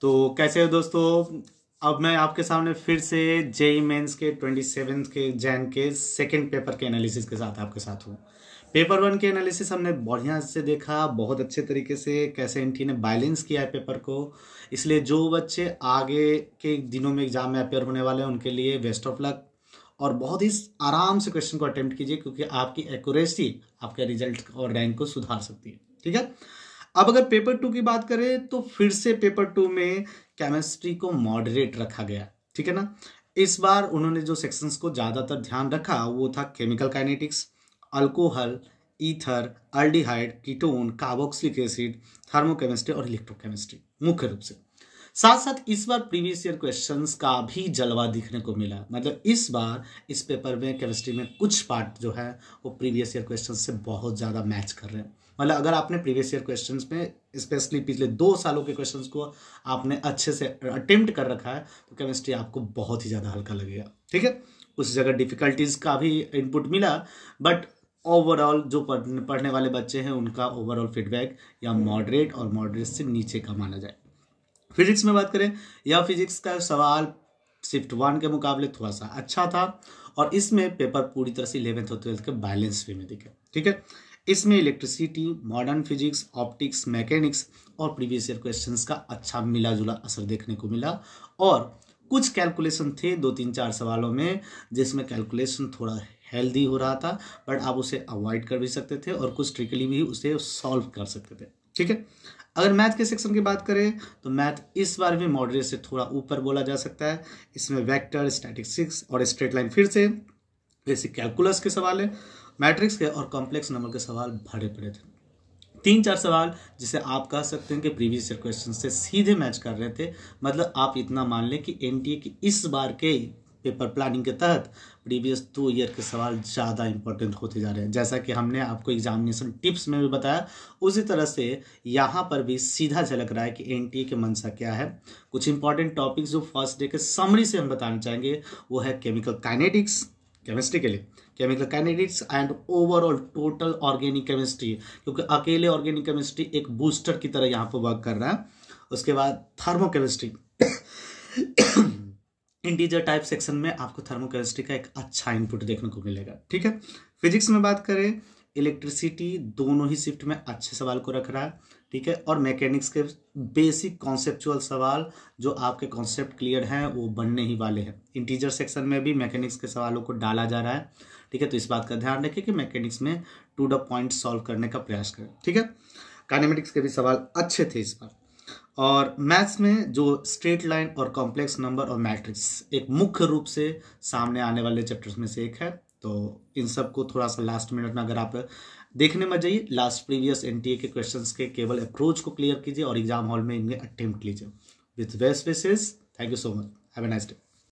तो कैसे हो दोस्तों अब मैं आपके सामने फिर से जेई मेंस e के ट्वेंटी के जैन के सेकंड पेपर के एनालिसिस के साथ आपके साथ हूँ पेपर वन के एनालिसिस हमने बढ़िया से देखा बहुत अच्छे तरीके से कैसे एन ने बैलेंस किया है पेपर को इसलिए जो बच्चे आगे के दिनों में एग्जाम में अपेयर होने वाले हैं उनके लिए बेस्ट ऑफ लक और बहुत ही आराम से क्वेश्चन को अटेम्प्ट कीजिए क्योंकि आपकी एक्यूरेसी आपके रिजल्ट और रैंक को सुधार सकती है ठीक है अब अगर पेपर टू की बात करें तो फिर से पेपर टू में केमिस्ट्री को मॉडरेट रखा गया ठीक है ना इस बार उन्होंने जो सेक्शंस को ज़्यादातर ध्यान रखा वो था chemical kinetics alcohol ether aldehyde ketone carboxylic acid thermochemistry और इलेक्ट्रोकेमिस्ट्री मुख्य रूप से साथ साथ इस बार प्रीवियस ईयर क्वेश्चंस का भी जलवा दिखने को मिला मतलब इस बार इस पेपर में केमिस्ट्री में कुछ पार्ट जो है वो प्रीवियस ईयर क्वेश्चन से बहुत ज़्यादा मैच कर रहे हैं मतलब अगर आपने प्रीवियस ईयर क्वेश्चंस में स्पेशली पिछले दो सालों के क्वेश्चंस को आपने अच्छे से अटेम्प्ट कर रखा है तो केमिस्ट्री आपको बहुत ही ज़्यादा हल्का लगेगा ठीक है उस जगह डिफ़िकल्टीज़ का भी इनपुट मिला बट ओवरऑल जो पढ़ने वाले बच्चे हैं उनका ओवरऑल फीडबैक या मॉडरेट और मॉडरेट से नीचे का माना जाए फिजिक्स में बात करें यह फिजिक्स का सवाल शिफ्ट वन के मुकाबले थोड़ा सा अच्छा था और इसमें पेपर पूरी तरह से इलेवेंथ और ट्वेल्थ के बैलेंस वे में दिखे ठीक है इसमें electricity modern physics optics mechanics और प्रीवियस ईयर क्वेश्चन का अच्छा मिला जुला असर देखने को मिला और कुछ कैलकुलेशन थे दो तीन चार सवालों में जिसमें कैलकुलेशन थोड़ा हेल्दी हो रहा था बट आप उसे अवॉइड कर भी सकते थे और कुछ ट्रिकली भी उसे सॉल्व कर सकते थे ठीक है अगर मैथ के सेक्शन की बात करें तो मैथ इस बार भी मॉडरेट से थोड़ा ऊपर बोला जा सकता है इसमें वेक्टर स्टैटिस्टिक्स और स्ट्रेट लाइन फिर से बेसिक कैलकुलस के सवाल है मैट्रिक्स के और कॉम्प्लेक्स नंबर के सवाल भरे पड़े थे तीन चार सवाल जिसे आप कह सकते हैं कि प्रीवियस ईयर क्वेश्चन से सीधे मैच कर रहे थे मतलब आप इतना मान लें कि एन की इस बार के पेपर प्लानिंग के तहत प्रीवियस टू ईयर के सवाल ज़्यादा इंपॉर्टेंट होते जा रहे हैं जैसा कि हमने आपको एग्जामिनेशन टिप्स में भी बताया उसी तरह से यहाँ पर भी सीधा झलक रहा है कि एन के मनसा क्या है कुछ इंपॉर्टेंट टॉपिक्स जो फर्स्ट डे के समरी से हम बताना चाहेंगे वो है केमिकल काइनेटिक्स केमिस्ट्री के लिए chemical candidates and overall total organic chemistry क्योंकि अकेले ऑर्गेनिक केमिस्ट्री एक बूस्टर की तरह यहाँ पर वर्क कर रहा है उसके बाद थर्मोकेमिस्ट्री इंटीजर टाइप सेक्शन में आपको थर्मोकेमिस्ट्री का एक अच्छा इनपुट देखने को मिलेगा ठीक है फिजिक्स में बात करें इलेक्ट्रिसिटी दोनों ही शिफ्ट में अच्छे सवाल को रख रहा है ठीक है और मैकेनिक्स के बेसिक कॉन्सेप्चुअल सवाल जो आपके कॉन्सेप्ट क्लियर हैं वो बनने ही वाले हैं इंटीजर सेक्शन में भी मैकेनिक्स के सवालों को डाला जा रहा है ठीक है तो इस बात का ध्यान रखिए कि मैकेनिक्स में टू द पॉइंट सॉल्व करने का प्रयास करें ठीक है कानेमेटिक्स के भी सवाल अच्छे थे इस बार और मैथ्स में जो स्ट्रेट लाइन और कॉम्प्लेक्स नंबर और मैट्रिक्स एक मुख्य रूप से सामने आने वाले चैप्टर्स में से एक है तो इन सब को थोड़ा सा लास्ट मिनट में अगर आप देखने में जाइए लास्ट प्रीवियस एनटीए के क्वेश्चंस के केवल अप्रोच को क्लियर कीजिए और एग्जाम हॉल में इनके अटेम्प्ट लीजिए with best wishes thank you so much have a nice day